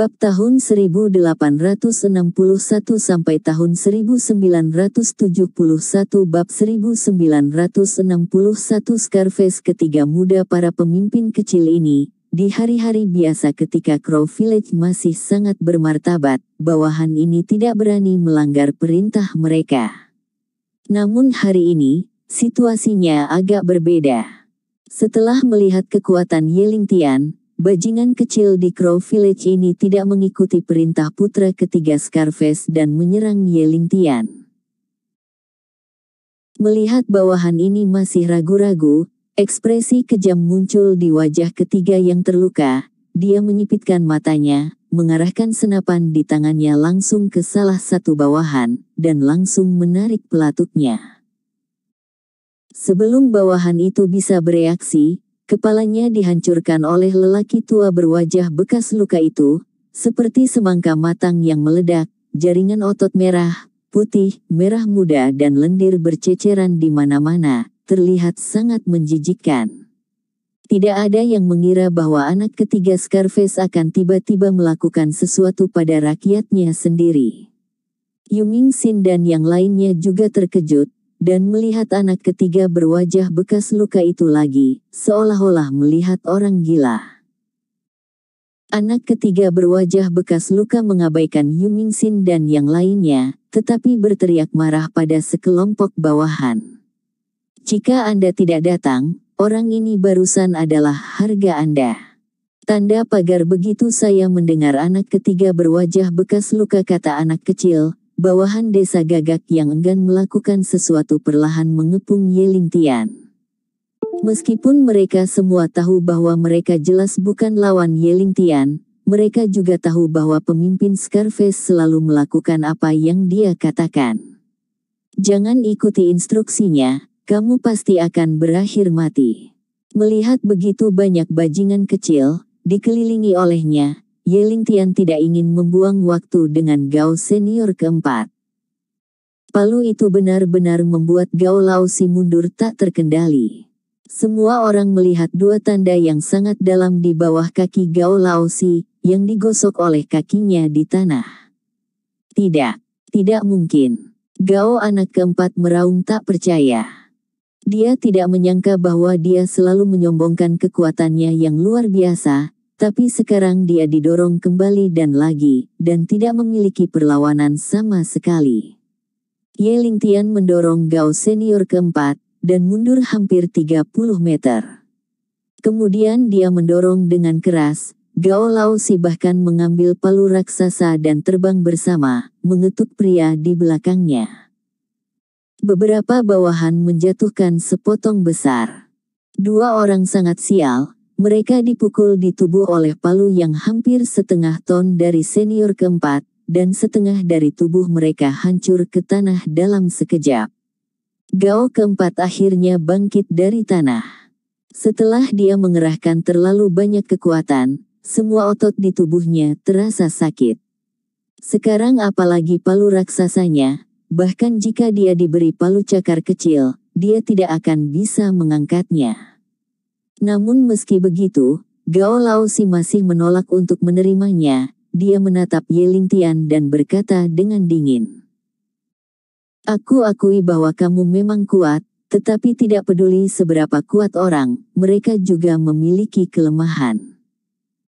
Bab tahun 1861 sampai tahun 1971 Bab 1961 Scarface ketiga muda para pemimpin kecil ini, di hari-hari biasa ketika Crow Village masih sangat bermartabat, bawahan ini tidak berani melanggar perintah mereka. Namun hari ini, situasinya agak berbeda. Setelah melihat kekuatan Yeling Tian, Bajingan kecil di Crow Village ini tidak mengikuti perintah putra ketiga Scarface dan menyerang Yelintian. Tian. Melihat bawahan ini masih ragu-ragu, ekspresi kejam muncul di wajah ketiga yang terluka. Dia menyipitkan matanya, mengarahkan senapan di tangannya langsung ke salah satu bawahan, dan langsung menarik pelatuknya. Sebelum bawahan itu bisa bereaksi, Kepalanya dihancurkan oleh lelaki tua berwajah bekas luka itu, seperti semangka matang yang meledak, jaringan otot merah, putih, merah muda dan lendir berceceran di mana-mana, terlihat sangat menjijikkan. Tidak ada yang mengira bahwa anak ketiga Scarface akan tiba-tiba melakukan sesuatu pada rakyatnya sendiri. Yuming Sin dan yang lainnya juga terkejut, dan melihat anak ketiga berwajah bekas luka itu lagi, seolah-olah melihat orang gila. Anak ketiga berwajah bekas luka mengabaikan Yu Mingxin dan yang lainnya, tetapi berteriak marah pada sekelompok bawahan. Jika Anda tidak datang, orang ini barusan adalah harga Anda. Tanda pagar begitu saya mendengar anak ketiga berwajah bekas luka kata anak kecil, Bawahan desa gagak yang enggan melakukan sesuatu perlahan mengepung Yeling Tian. Meskipun mereka semua tahu bahwa mereka jelas bukan lawan Yeling Tian, mereka juga tahu bahwa pemimpin Scarface selalu melakukan apa yang dia katakan. Jangan ikuti instruksinya, kamu pasti akan berakhir mati. Melihat begitu banyak bajingan kecil, dikelilingi olehnya, Yeling Tian tidak ingin membuang waktu dengan Gao senior keempat. Palu itu benar-benar membuat Gao Lausi mundur tak terkendali. Semua orang melihat dua tanda yang sangat dalam di bawah kaki Gao Lausi, yang digosok oleh kakinya di tanah. Tidak, tidak mungkin. Gao anak keempat meraung tak percaya. Dia tidak menyangka bahwa dia selalu menyombongkan kekuatannya yang luar biasa, tapi sekarang dia didorong kembali dan lagi, dan tidak memiliki perlawanan sama sekali. Ye Lingtian mendorong Gao senior keempat, dan mundur hampir 30 meter. Kemudian dia mendorong dengan keras, Gao Lao Si bahkan mengambil palu raksasa dan terbang bersama, mengetuk pria di belakangnya. Beberapa bawahan menjatuhkan sepotong besar. Dua orang sangat sial, mereka dipukul di tubuh oleh palu yang hampir setengah ton dari senior keempat, dan setengah dari tubuh mereka hancur ke tanah dalam sekejap. Gao keempat akhirnya bangkit dari tanah. Setelah dia mengerahkan terlalu banyak kekuatan, semua otot di tubuhnya terasa sakit. Sekarang apalagi palu raksasanya, bahkan jika dia diberi palu cakar kecil, dia tidak akan bisa mengangkatnya. Namun meski begitu, Gao Laosi masih menolak untuk menerimanya, dia menatap Yelintian Tian dan berkata dengan dingin. Aku akui bahwa kamu memang kuat, tetapi tidak peduli seberapa kuat orang, mereka juga memiliki kelemahan.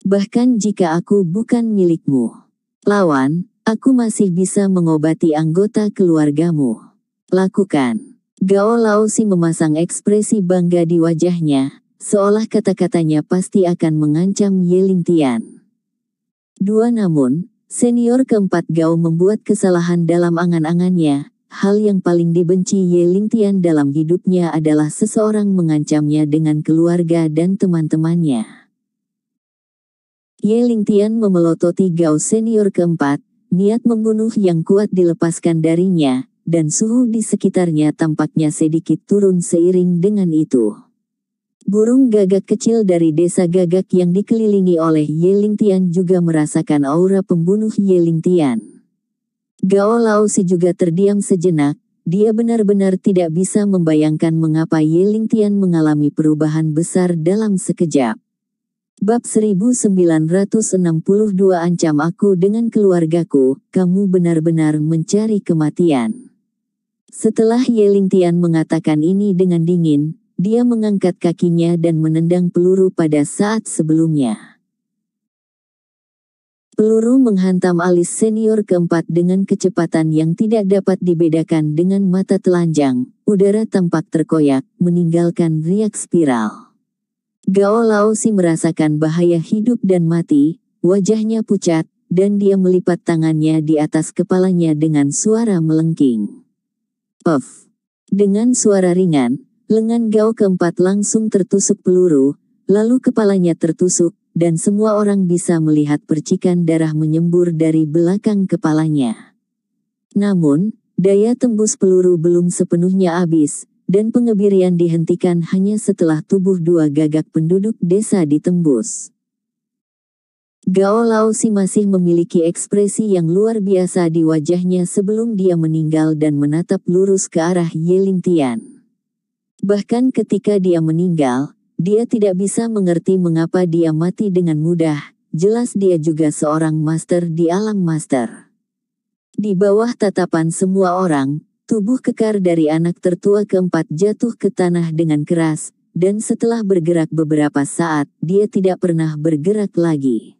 Bahkan jika aku bukan milikmu. Lawan, aku masih bisa mengobati anggota keluargamu. Lakukan. Gao Laosi memasang ekspresi bangga di wajahnya, Seolah kata-katanya pasti akan mengancam Ling Tian. Dua namun, senior keempat Gao membuat kesalahan dalam angan-angannya. Hal yang paling dibenci Ling Tian dalam hidupnya adalah seseorang mengancamnya dengan keluarga dan teman-temannya. Ling Tian memelototi Gao senior keempat, niat membunuh yang kuat dilepaskan darinya, dan suhu di sekitarnya tampaknya sedikit turun seiring dengan itu. Burung gagak kecil dari desa gagak yang dikelilingi oleh Yeling Tian juga merasakan aura pembunuh Yeling Tian. Gao Laosi juga terdiam sejenak, dia benar-benar tidak bisa membayangkan mengapa Yeling Tian mengalami perubahan besar dalam sekejap. Bab 1962 Ancam aku dengan keluargaku, kamu benar-benar mencari kematian. Setelah Yeling Tian mengatakan ini dengan dingin, dia mengangkat kakinya dan menendang peluru pada saat sebelumnya. Peluru menghantam alis senior keempat dengan kecepatan yang tidak dapat dibedakan dengan mata telanjang. Udara tampak terkoyak, meninggalkan riak spiral. Gao Laosi merasakan bahaya hidup dan mati, wajahnya pucat, dan dia melipat tangannya di atas kepalanya dengan suara melengking. Puff. Dengan suara ringan, Lengan Gao keempat langsung tertusuk peluru, lalu kepalanya tertusuk, dan semua orang bisa melihat percikan darah menyembur dari belakang kepalanya. Namun, daya tembus peluru belum sepenuhnya habis, dan pengebirian dihentikan hanya setelah tubuh dua gagak penduduk desa ditembus. Gao Laosi masih memiliki ekspresi yang luar biasa di wajahnya sebelum dia meninggal dan menatap lurus ke arah Yelintian. Bahkan ketika dia meninggal, dia tidak bisa mengerti mengapa dia mati dengan mudah. Jelas dia juga seorang master di alam master. Di bawah tatapan semua orang, tubuh kekar dari anak tertua keempat jatuh ke tanah dengan keras, dan setelah bergerak beberapa saat, dia tidak pernah bergerak lagi.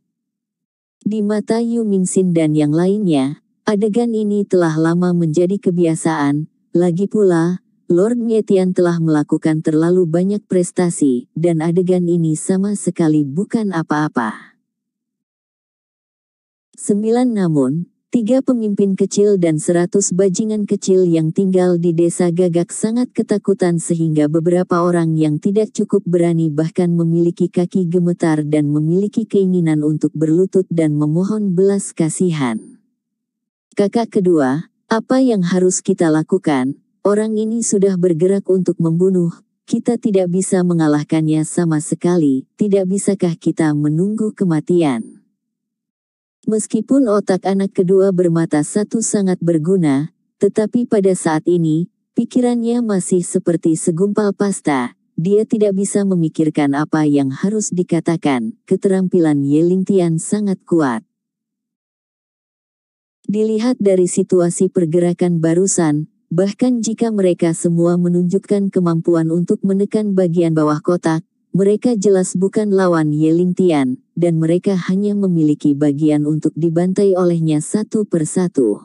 Di mata Yu Mingxin dan yang lainnya, adegan ini telah lama menjadi kebiasaan, lagi pula, Lord Ngetian telah melakukan terlalu banyak prestasi, dan adegan ini sama sekali bukan apa-apa. 9. Namun, tiga pemimpin kecil dan seratus bajingan kecil yang tinggal di desa gagak sangat ketakutan sehingga beberapa orang yang tidak cukup berani bahkan memiliki kaki gemetar dan memiliki keinginan untuk berlutut dan memohon belas kasihan. Kakak kedua, apa yang harus kita lakukan? Orang ini sudah bergerak untuk membunuh, kita tidak bisa mengalahkannya sama sekali, tidak bisakah kita menunggu kematian? Meskipun otak anak kedua bermata satu sangat berguna, tetapi pada saat ini, pikirannya masih seperti segumpal pasta, dia tidak bisa memikirkan apa yang harus dikatakan, keterampilan Yeling Tian sangat kuat. Dilihat dari situasi pergerakan barusan, Bahkan jika mereka semua menunjukkan kemampuan untuk menekan bagian bawah kotak, mereka jelas bukan lawan Yeling Tian, dan mereka hanya memiliki bagian untuk dibantai olehnya satu persatu.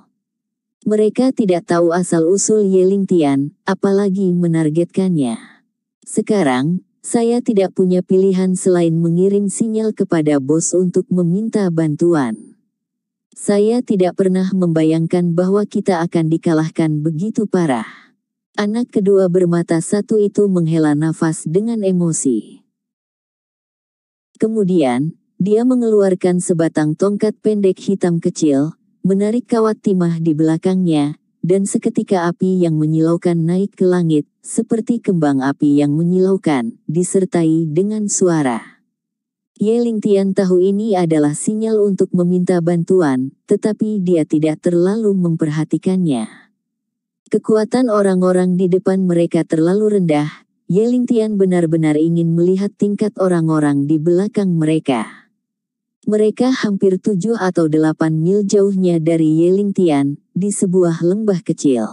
Mereka tidak tahu asal-usul Yeling Tian, apalagi menargetkannya. Sekarang, saya tidak punya pilihan selain mengirim sinyal kepada bos untuk meminta bantuan. Saya tidak pernah membayangkan bahwa kita akan dikalahkan begitu parah. Anak kedua bermata satu itu menghela nafas dengan emosi. Kemudian, dia mengeluarkan sebatang tongkat pendek hitam kecil, menarik kawat timah di belakangnya, dan seketika api yang menyilaukan naik ke langit, seperti kembang api yang menyilaukan, disertai dengan suara. Ye Tian tahu ini adalah sinyal untuk meminta bantuan, tetapi dia tidak terlalu memperhatikannya. Kekuatan orang-orang di depan mereka terlalu rendah, Ye Tian benar-benar ingin melihat tingkat orang-orang di belakang mereka. Mereka hampir tujuh atau delapan mil jauhnya dari Ye Tian di sebuah lembah kecil.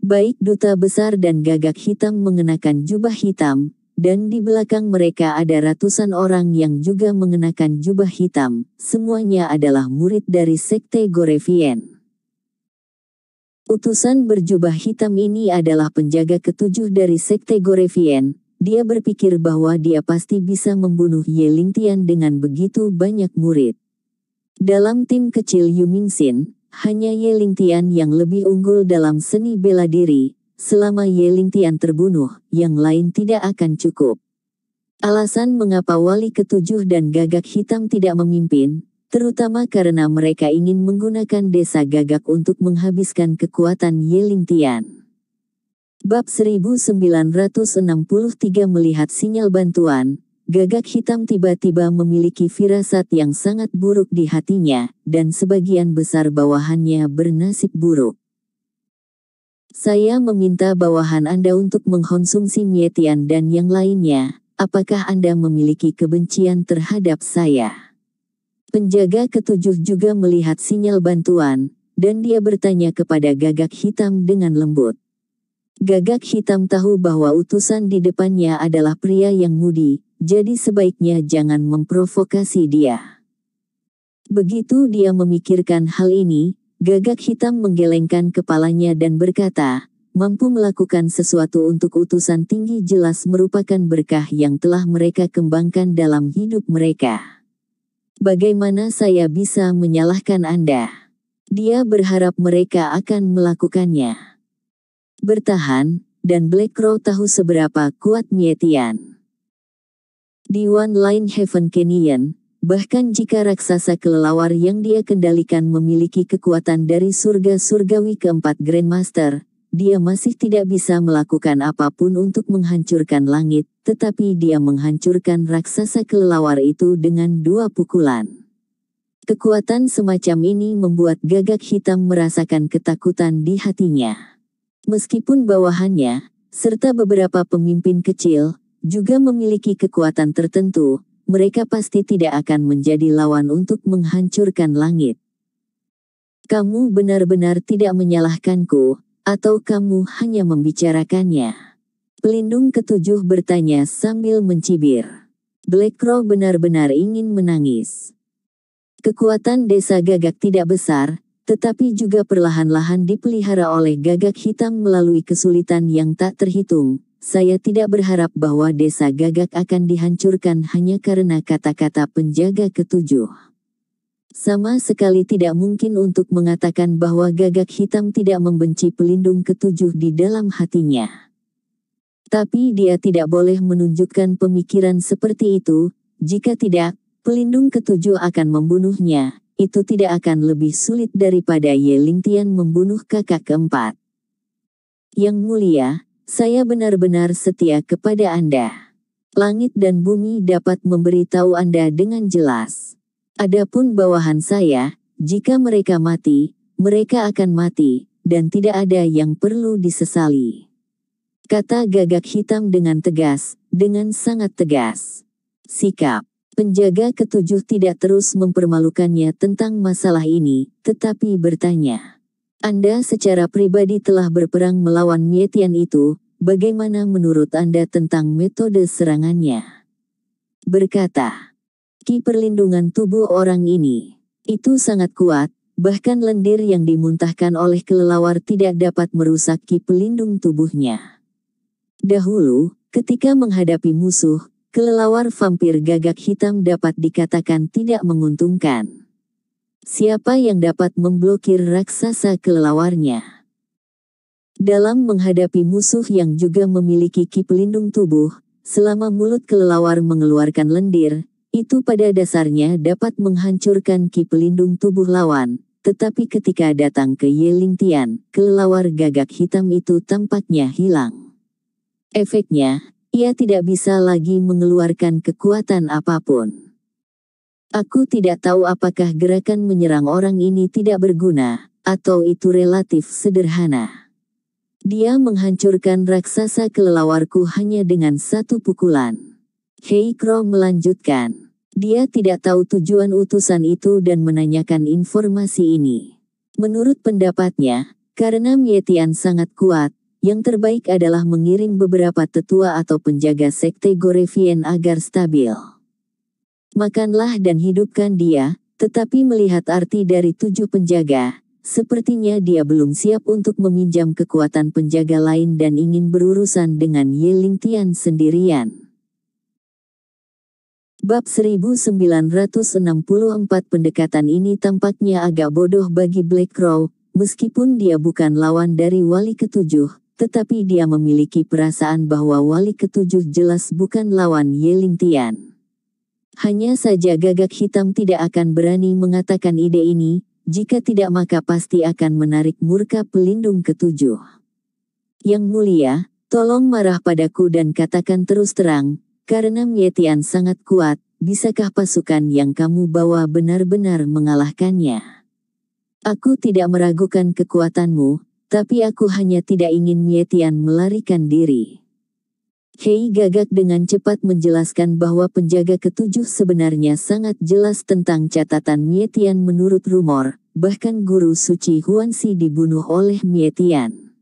Baik duta besar dan gagak hitam mengenakan jubah hitam, dan di belakang mereka ada ratusan orang yang juga mengenakan jubah hitam, semuanya adalah murid dari Sekte Gorevien. Utusan berjubah hitam ini adalah penjaga ketujuh dari Sekte Gorevien, dia berpikir bahwa dia pasti bisa membunuh Ye Lingtian dengan begitu banyak murid. Dalam tim kecil Yu Mingxin, hanya Ye Lingtian yang lebih unggul dalam seni bela diri, Selama Yeling Tian terbunuh, yang lain tidak akan cukup. Alasan mengapa wali ketujuh dan gagak hitam tidak memimpin, terutama karena mereka ingin menggunakan desa gagak untuk menghabiskan kekuatan Yeling Tian. Bab 1963 melihat sinyal bantuan, gagak hitam tiba-tiba memiliki firasat yang sangat buruk di hatinya, dan sebagian besar bawahannya bernasib buruk. Saya meminta bawahan Anda untuk mengkonsumsi mietian dan yang lainnya. Apakah Anda memiliki kebencian terhadap saya? Penjaga ketujuh juga melihat sinyal bantuan, dan dia bertanya kepada gagak hitam dengan lembut. Gagak hitam tahu bahwa utusan di depannya adalah pria yang mudi, jadi sebaiknya jangan memprovokasi dia. Begitu dia memikirkan hal ini, Gagak hitam menggelengkan kepalanya dan berkata, mampu melakukan sesuatu untuk utusan tinggi jelas merupakan berkah yang telah mereka kembangkan dalam hidup mereka. Bagaimana saya bisa menyalahkan Anda? Dia berharap mereka akan melakukannya. Bertahan, dan Black Crow tahu seberapa kuat Mietian. Di One Line Heaven Canyon, Bahkan jika raksasa kelelawar yang dia kendalikan memiliki kekuatan dari surga surgawi keempat Grandmaster, dia masih tidak bisa melakukan apapun untuk menghancurkan langit, tetapi dia menghancurkan raksasa kelelawar itu dengan dua pukulan. Kekuatan semacam ini membuat gagak hitam merasakan ketakutan di hatinya. Meskipun bawahannya, serta beberapa pemimpin kecil, juga memiliki kekuatan tertentu, mereka pasti tidak akan menjadi lawan untuk menghancurkan langit. Kamu benar-benar tidak menyalahkanku, atau kamu hanya membicarakannya? Pelindung ketujuh bertanya sambil mencibir. Black Crow benar-benar ingin menangis. Kekuatan desa gagak tidak besar, tetapi juga perlahan-lahan dipelihara oleh gagak hitam melalui kesulitan yang tak terhitung, saya tidak berharap bahwa desa gagak akan dihancurkan hanya karena kata-kata penjaga ketujuh. Sama sekali tidak mungkin untuk mengatakan bahwa gagak hitam tidak membenci pelindung ketujuh di dalam hatinya. Tapi dia tidak boleh menunjukkan pemikiran seperti itu, jika tidak, pelindung ketujuh akan membunuhnya, itu tidak akan lebih sulit daripada Ye Lingtian membunuh kakak keempat. Yang mulia, saya benar-benar setia kepada Anda. Langit dan bumi dapat memberitahu Anda dengan jelas. Adapun bawahan saya, jika mereka mati, mereka akan mati, dan tidak ada yang perlu disesali. Kata gagak hitam dengan tegas, dengan sangat tegas. Sikap penjaga ketujuh tidak terus mempermalukannya tentang masalah ini, tetapi bertanya. Anda secara pribadi telah berperang melawan Mietian itu, bagaimana menurut Anda tentang metode serangannya? Berkata, Ki perlindungan tubuh orang ini, itu sangat kuat, bahkan lendir yang dimuntahkan oleh kelelawar tidak dapat merusak ki pelindung tubuhnya. Dahulu, ketika menghadapi musuh, kelelawar vampir gagak hitam dapat dikatakan tidak menguntungkan. Siapa yang dapat memblokir raksasa kelelawarnya? Dalam menghadapi musuh yang juga memiliki ki pelindung tubuh, selama mulut kelelawar mengeluarkan lendir, itu pada dasarnya dapat menghancurkan ki pelindung tubuh lawan. Tetapi ketika datang ke Yeling Tian, kelelawar gagak hitam itu tampaknya hilang. Efeknya, ia tidak bisa lagi mengeluarkan kekuatan apapun. Aku tidak tahu apakah gerakan menyerang orang ini tidak berguna, atau itu relatif sederhana. Dia menghancurkan raksasa kelelawarku hanya dengan satu pukulan. Hei Crow melanjutkan. Dia tidak tahu tujuan utusan itu dan menanyakan informasi ini. Menurut pendapatnya, karena Mietian sangat kuat, yang terbaik adalah mengirim beberapa tetua atau penjaga sekte Gorevien agar stabil makanlah dan hidupkan dia, tetapi melihat arti dari tujuh penjaga, sepertinya dia belum siap untuk meminjam kekuatan penjaga lain dan ingin berurusan dengan Ling Tian sendirian. Bab 1964 pendekatan ini tampaknya agak bodoh bagi Black Crow, meskipun dia bukan lawan dari Wali Ketujuh, tetapi dia memiliki perasaan bahwa Wali Ketujuh jelas bukan lawan Ling Tian. Hanya saja gagak hitam tidak akan berani mengatakan ide ini, jika tidak maka pasti akan menarik murka pelindung ketujuh. Yang mulia, tolong marah padaku dan katakan terus terang, karena Mietian sangat kuat, bisakah pasukan yang kamu bawa benar-benar mengalahkannya? Aku tidak meragukan kekuatanmu, tapi aku hanya tidak ingin Mietian melarikan diri. Hei gagak dengan cepat menjelaskan bahwa penjaga ketujuh sebenarnya sangat jelas tentang catatan Mietian menurut rumor, bahkan guru suci Huansi dibunuh oleh Mietian.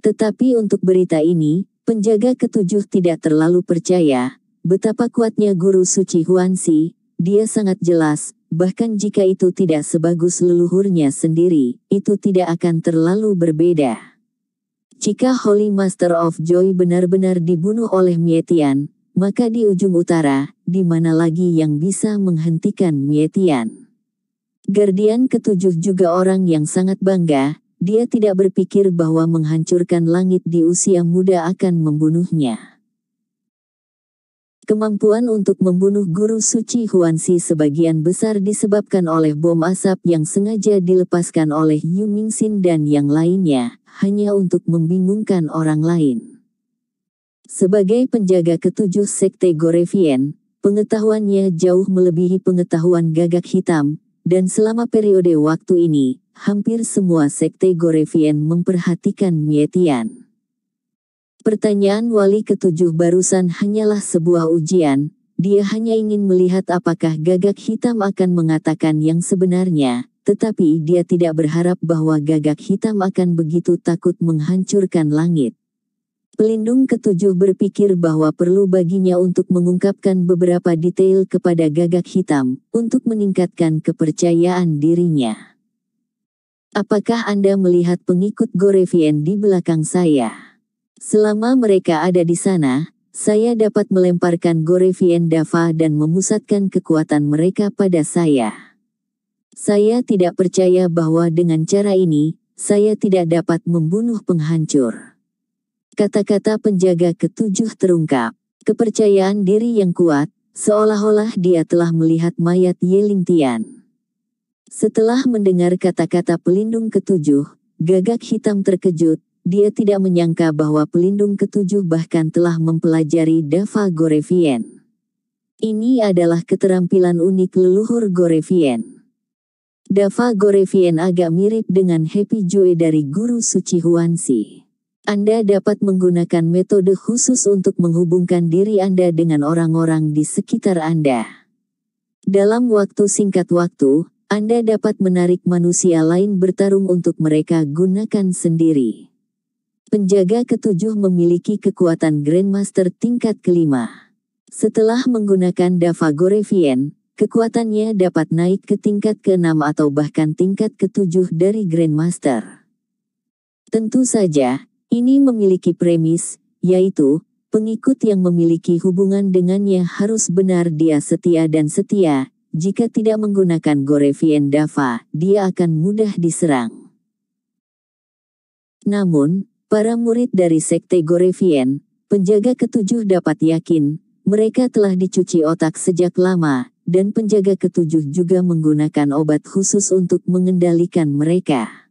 Tetapi untuk berita ini, penjaga ketujuh tidak terlalu percaya, betapa kuatnya guru suci Huansi, dia sangat jelas, bahkan jika itu tidak sebagus leluhurnya sendiri, itu tidak akan terlalu berbeda. Jika Holy Master of Joy benar-benar dibunuh oleh Mietian, maka di ujung utara, di mana lagi yang bisa menghentikan Mietian? Guardian ketujuh juga orang yang sangat bangga, dia tidak berpikir bahwa menghancurkan langit di usia muda akan membunuhnya. Kemampuan untuk membunuh guru suci Huansi sebagian besar disebabkan oleh bom asap yang sengaja dilepaskan oleh Yu Mingxin dan yang lainnya, hanya untuk membingungkan orang lain. Sebagai penjaga ketujuh sekte Gorevian, pengetahuannya jauh melebihi pengetahuan gagak hitam, dan selama periode waktu ini, hampir semua sekte Gorevian memperhatikan Mietian. Pertanyaan wali ketujuh barusan hanyalah sebuah ujian, dia hanya ingin melihat apakah gagak hitam akan mengatakan yang sebenarnya, tetapi dia tidak berharap bahwa gagak hitam akan begitu takut menghancurkan langit. Pelindung ketujuh berpikir bahwa perlu baginya untuk mengungkapkan beberapa detail kepada gagak hitam untuk meningkatkan kepercayaan dirinya. Apakah Anda melihat pengikut Gorevien di belakang saya? Selama mereka ada di sana, saya dapat melemparkan Gorevien Dava dan memusatkan kekuatan mereka pada saya. Saya tidak percaya bahwa dengan cara ini, saya tidak dapat membunuh penghancur. Kata-kata penjaga ketujuh terungkap. Kepercayaan diri yang kuat, seolah-olah dia telah melihat mayat Yeling Tian. Setelah mendengar kata-kata pelindung ketujuh, gagak hitam terkejut, dia tidak menyangka bahwa pelindung ketujuh bahkan telah mempelajari Dava Gorevien. Ini adalah keterampilan unik leluhur Gorevien. Dava Gorevien agak mirip dengan Happy Joy dari Guru Suci Huansi. Anda dapat menggunakan metode khusus untuk menghubungkan diri Anda dengan orang-orang di sekitar Anda. Dalam waktu singkat waktu, Anda dapat menarik manusia lain bertarung untuk mereka gunakan sendiri. Penjaga ketujuh memiliki kekuatan Grandmaster tingkat kelima. Setelah menggunakan Dava Gorevien, kekuatannya dapat naik ke tingkat ke-6 atau bahkan tingkat ke-7 dari Grandmaster. Tentu saja, ini memiliki premis, yaitu, pengikut yang memiliki hubungan dengannya harus benar dia setia dan setia, jika tidak menggunakan Gorevien Dava, dia akan mudah diserang. Namun, para murid dari Sekte Gorevien, penjaga ketujuh dapat yakin, mereka telah dicuci otak sejak lama, dan penjaga ketujuh juga menggunakan obat khusus untuk mengendalikan mereka.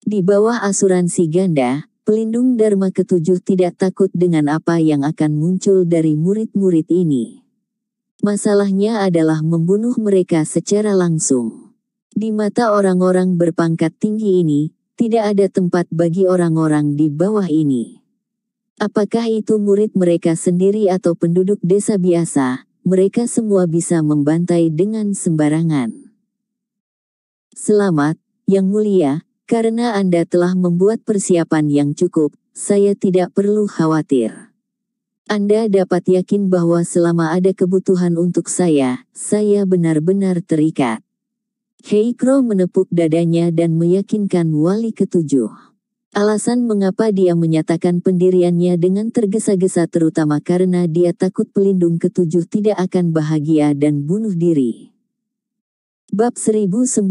Di bawah asuransi ganda, pelindung Dharma ketujuh tidak takut dengan apa yang akan muncul dari murid-murid ini. Masalahnya adalah membunuh mereka secara langsung. Di mata orang-orang berpangkat tinggi ini, tidak ada tempat bagi orang-orang di bawah ini. Apakah itu murid mereka sendiri atau penduduk desa biasa, mereka semua bisa membantai dengan sembarangan. Selamat, Yang Mulia, karena Anda telah membuat persiapan yang cukup, saya tidak perlu khawatir. Anda dapat yakin bahwa selama ada kebutuhan untuk saya, saya benar-benar terikat. Heikro menepuk dadanya dan meyakinkan wali ketujuh. Alasan mengapa dia menyatakan pendiriannya dengan tergesa-gesa terutama karena dia takut pelindung ketujuh tidak akan bahagia dan bunuh diri. Bab 1965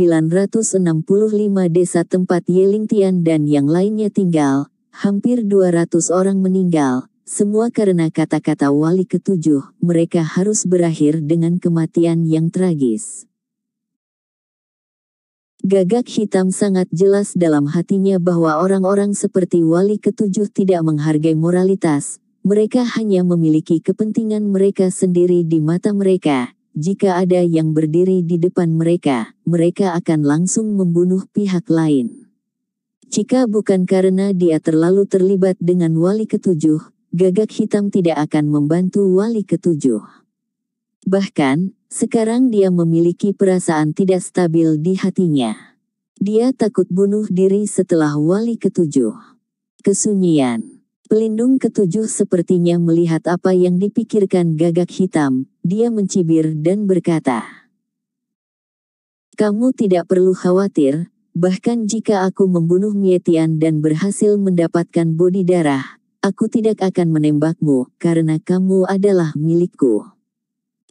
desa tempat Yelingtian dan yang lainnya tinggal, hampir 200 orang meninggal, semua karena kata-kata wali ketujuh, mereka harus berakhir dengan kematian yang tragis. Gagak hitam sangat jelas dalam hatinya bahwa orang-orang seperti wali ketujuh tidak menghargai moralitas. Mereka hanya memiliki kepentingan mereka sendiri di mata mereka. Jika ada yang berdiri di depan mereka, mereka akan langsung membunuh pihak lain. Jika bukan karena dia terlalu terlibat dengan wali ketujuh, gagak hitam tidak akan membantu wali ketujuh. Bahkan, sekarang dia memiliki perasaan tidak stabil di hatinya. Dia takut bunuh diri setelah wali ketujuh. Kesunyian. Pelindung ketujuh sepertinya melihat apa yang dipikirkan gagak hitam, dia mencibir dan berkata, Kamu tidak perlu khawatir, bahkan jika aku membunuh Mietian dan berhasil mendapatkan bodi darah, aku tidak akan menembakmu, karena kamu adalah milikku.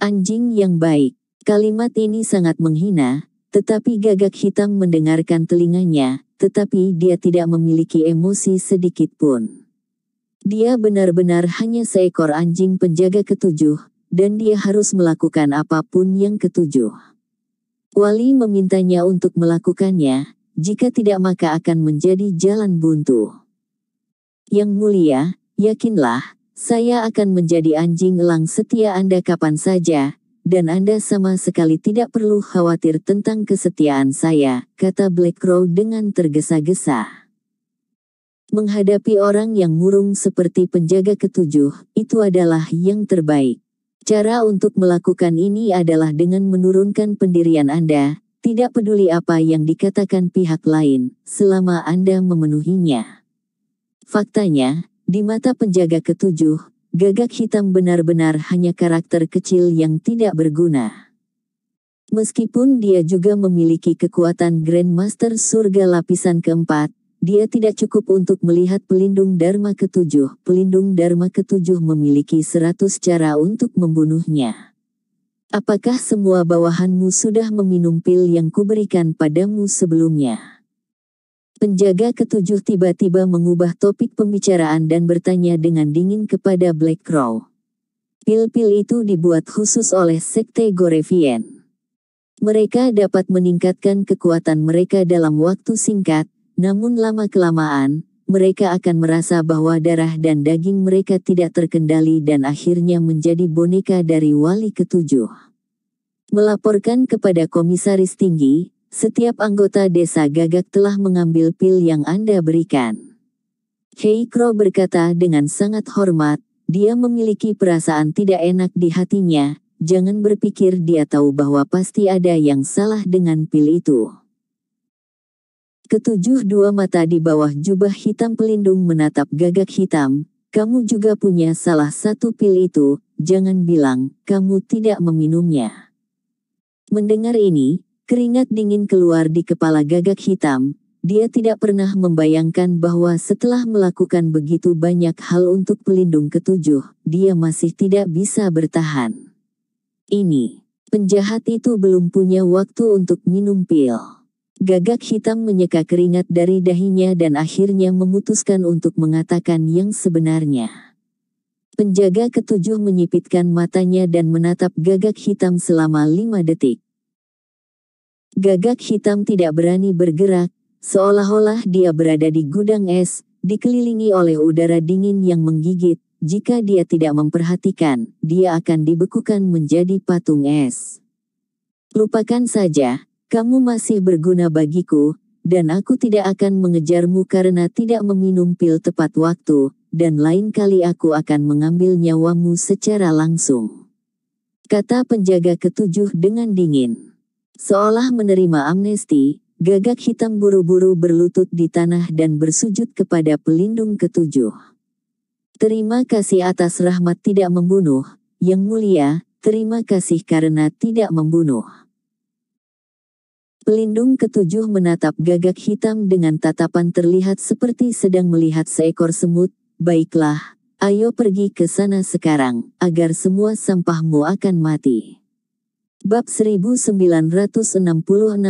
Anjing yang baik. Kalimat ini sangat menghina, tetapi gagak hitam mendengarkan telinganya, tetapi dia tidak memiliki emosi sedikit pun. Dia benar-benar hanya seekor anjing penjaga ketujuh, dan dia harus melakukan apapun yang ketujuh. Wali memintanya untuk melakukannya, jika tidak maka akan menjadi jalan buntu. Yang mulia, yakinlah, saya akan menjadi anjing elang setia Anda kapan saja, dan Anda sama sekali tidak perlu khawatir tentang kesetiaan saya, kata Black Crow dengan tergesa-gesa. Menghadapi orang yang murung seperti penjaga ketujuh, itu adalah yang terbaik. Cara untuk melakukan ini adalah dengan menurunkan pendirian Anda, tidak peduli apa yang dikatakan pihak lain, selama Anda memenuhinya. Faktanya, di mata penjaga ketujuh, gagak hitam benar-benar hanya karakter kecil yang tidak berguna. Meskipun dia juga memiliki kekuatan Grandmaster Surga Lapisan keempat, dia tidak cukup untuk melihat pelindung Dharma ketujuh. Pelindung Dharma ketujuh memiliki seratus cara untuk membunuhnya. Apakah semua bawahanmu sudah meminum pil yang kuberikan padamu sebelumnya? Penjaga ketujuh tiba-tiba mengubah topik pembicaraan dan bertanya dengan dingin kepada Black Crow. Pil-pil itu dibuat khusus oleh Sekte Gorevien. Mereka dapat meningkatkan kekuatan mereka dalam waktu singkat, namun lama-kelamaan, mereka akan merasa bahwa darah dan daging mereka tidak terkendali dan akhirnya menjadi boneka dari wali ketujuh. Melaporkan kepada komisaris tinggi, setiap anggota desa gagak telah mengambil pil yang Anda berikan. Heikro berkata dengan sangat hormat, dia memiliki perasaan tidak enak di hatinya, jangan berpikir dia tahu bahwa pasti ada yang salah dengan pil itu. Ketujuh dua mata di bawah jubah hitam pelindung menatap gagak hitam, kamu juga punya salah satu pil itu, jangan bilang, kamu tidak meminumnya. Mendengar ini, Keringat dingin keluar di kepala gagak hitam, dia tidak pernah membayangkan bahwa setelah melakukan begitu banyak hal untuk pelindung ketujuh, dia masih tidak bisa bertahan. Ini, penjahat itu belum punya waktu untuk minum pil. Gagak hitam menyeka keringat dari dahinya dan akhirnya memutuskan untuk mengatakan yang sebenarnya. Penjaga ketujuh menyipitkan matanya dan menatap gagak hitam selama lima detik. Gagak hitam tidak berani bergerak, seolah-olah dia berada di gudang es, dikelilingi oleh udara dingin yang menggigit. Jika dia tidak memperhatikan, dia akan dibekukan menjadi patung es. Lupakan saja, kamu masih berguna bagiku, dan aku tidak akan mengejarmu karena tidak meminum pil tepat waktu, dan lain kali aku akan mengambil nyawamu secara langsung. Kata penjaga ketujuh dengan dingin. Seolah menerima amnesti, gagak hitam buru-buru berlutut di tanah dan bersujud kepada pelindung ketujuh. Terima kasih atas rahmat tidak membunuh, yang mulia, terima kasih karena tidak membunuh. Pelindung ketujuh menatap gagak hitam dengan tatapan terlihat seperti sedang melihat seekor semut. Baiklah, ayo pergi ke sana sekarang, agar semua sampahmu akan mati. Bab 1966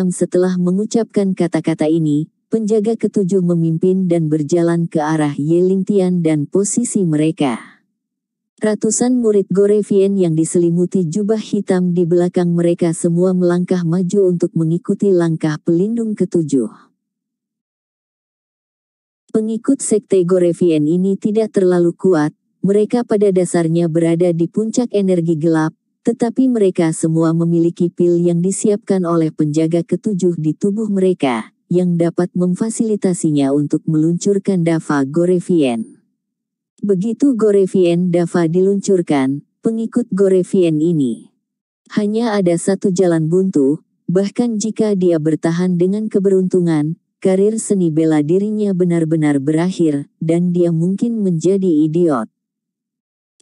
setelah mengucapkan kata-kata ini, penjaga ketujuh memimpin dan berjalan ke arah Yelingtian dan posisi mereka. Ratusan murid Gorevian yang diselimuti jubah hitam di belakang mereka semua melangkah maju untuk mengikuti langkah pelindung ketujuh. Pengikut sekte Gorevian ini tidak terlalu kuat, mereka pada dasarnya berada di puncak energi gelap, tetapi mereka semua memiliki pil yang disiapkan oleh penjaga ketujuh di tubuh mereka, yang dapat memfasilitasinya untuk meluncurkan Dava Gorevien. Begitu Gorevien Dava diluncurkan, pengikut Gorevien ini. Hanya ada satu jalan buntu, bahkan jika dia bertahan dengan keberuntungan, karir seni bela dirinya benar-benar berakhir, dan dia mungkin menjadi idiot.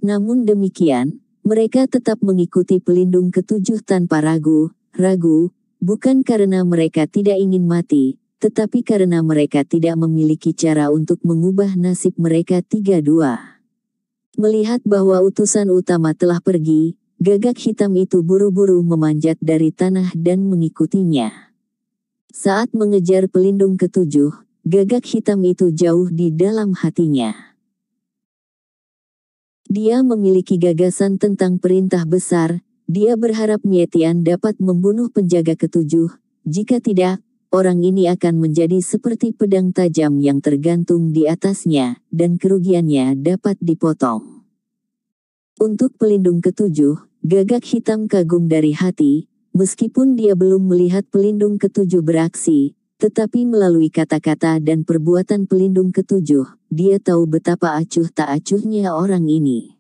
Namun demikian, mereka tetap mengikuti pelindung ketujuh tanpa ragu, ragu, bukan karena mereka tidak ingin mati, tetapi karena mereka tidak memiliki cara untuk mengubah nasib mereka tiga-dua. Melihat bahwa utusan utama telah pergi, gagak hitam itu buru-buru memanjat dari tanah dan mengikutinya. Saat mengejar pelindung ketujuh, gagak hitam itu jauh di dalam hatinya. Dia memiliki gagasan tentang perintah besar, dia berharap Mietian dapat membunuh penjaga ketujuh, jika tidak, orang ini akan menjadi seperti pedang tajam yang tergantung di atasnya, dan kerugiannya dapat dipotong. Untuk pelindung ketujuh, gagak hitam kagum dari hati, meskipun dia belum melihat pelindung ketujuh beraksi, tetapi melalui kata-kata dan perbuatan pelindung ketujuh, dia tahu betapa acuh tak acuhnya orang ini.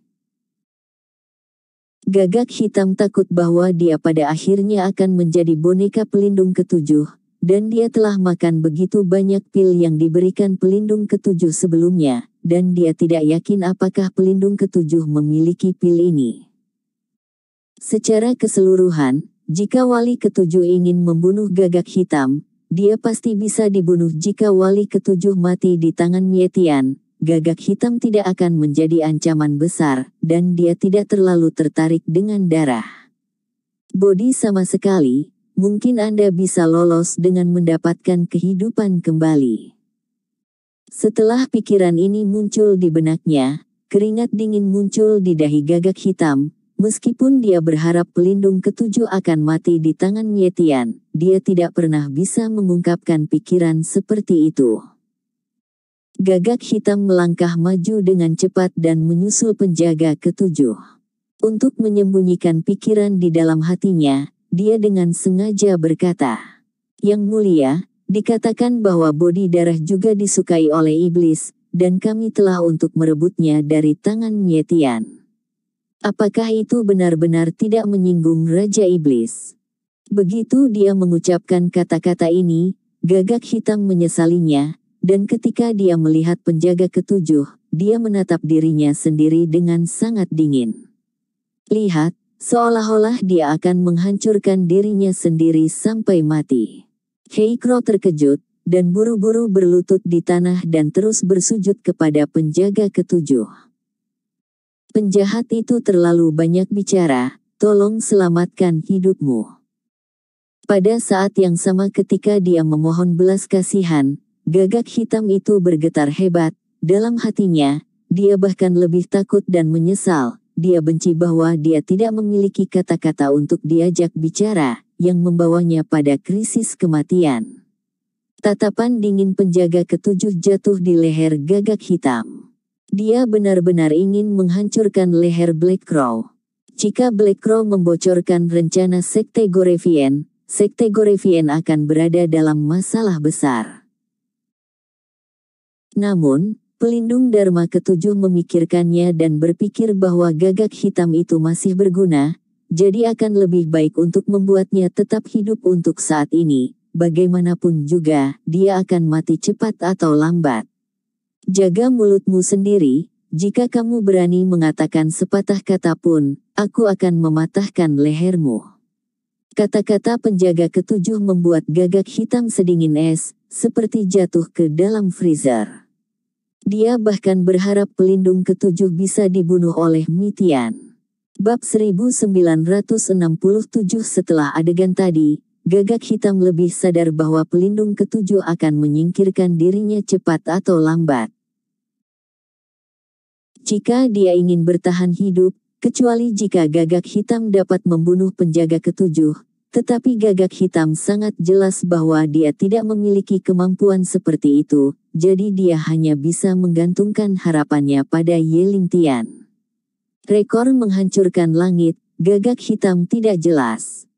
Gagak hitam takut bahwa dia pada akhirnya akan menjadi boneka pelindung ketujuh, dan dia telah makan begitu banyak pil yang diberikan pelindung ketujuh sebelumnya, dan dia tidak yakin apakah pelindung ketujuh memiliki pil ini. Secara keseluruhan, jika wali ketujuh ingin membunuh gagak hitam, dia pasti bisa dibunuh jika wali ketujuh mati di tangan Mietian. Gagak hitam tidak akan menjadi ancaman besar, dan dia tidak terlalu tertarik dengan darah. Bodi sama sekali, mungkin Anda bisa lolos dengan mendapatkan kehidupan kembali. Setelah pikiran ini muncul di benaknya, keringat dingin muncul di dahi gagak hitam, Meskipun dia berharap pelindung ketujuh akan mati di tangan Yetian, dia tidak pernah bisa mengungkapkan pikiran seperti itu. Gagak hitam melangkah maju dengan cepat dan menyusul penjaga ketujuh. Untuk menyembunyikan pikiran di dalam hatinya, dia dengan sengaja berkata, Yang mulia, dikatakan bahwa bodi darah juga disukai oleh iblis, dan kami telah untuk merebutnya dari tangan Yetian. Apakah itu benar-benar tidak menyinggung Raja Iblis? Begitu dia mengucapkan kata-kata ini, gagak hitam menyesalinya, dan ketika dia melihat penjaga ketujuh, dia menatap dirinya sendiri dengan sangat dingin. Lihat, seolah-olah dia akan menghancurkan dirinya sendiri sampai mati. Heikro terkejut, dan buru-buru berlutut di tanah dan terus bersujud kepada penjaga ketujuh. Penjahat itu terlalu banyak bicara, tolong selamatkan hidupmu. Pada saat yang sama ketika dia memohon belas kasihan, gagak hitam itu bergetar hebat, dalam hatinya, dia bahkan lebih takut dan menyesal, dia benci bahwa dia tidak memiliki kata-kata untuk diajak bicara, yang membawanya pada krisis kematian. Tatapan dingin penjaga ketujuh jatuh di leher gagak hitam. Dia benar-benar ingin menghancurkan leher Black Crow. Jika Black Crow membocorkan rencana Sekte Gorevien, Sekte Gorevien akan berada dalam masalah besar. Namun, pelindung Dharma ketujuh memikirkannya dan berpikir bahwa gagak hitam itu masih berguna, jadi akan lebih baik untuk membuatnya tetap hidup untuk saat ini, bagaimanapun juga, dia akan mati cepat atau lambat. Jaga mulutmu sendiri, jika kamu berani mengatakan sepatah kata pun, aku akan mematahkan lehermu. Kata-kata penjaga ketujuh membuat gagak hitam sedingin es, seperti jatuh ke dalam freezer. Dia bahkan berharap pelindung ketujuh bisa dibunuh oleh Mitian. Bab 1967 setelah adegan tadi, Gagak hitam lebih sadar bahwa pelindung ketujuh akan menyingkirkan dirinya cepat atau lambat. Jika dia ingin bertahan hidup, kecuali jika gagak hitam dapat membunuh penjaga ketujuh, tetapi gagak hitam sangat jelas bahwa dia tidak memiliki kemampuan seperti itu, jadi dia hanya bisa menggantungkan harapannya pada Yeling Tian. Rekor menghancurkan langit, gagak hitam tidak jelas.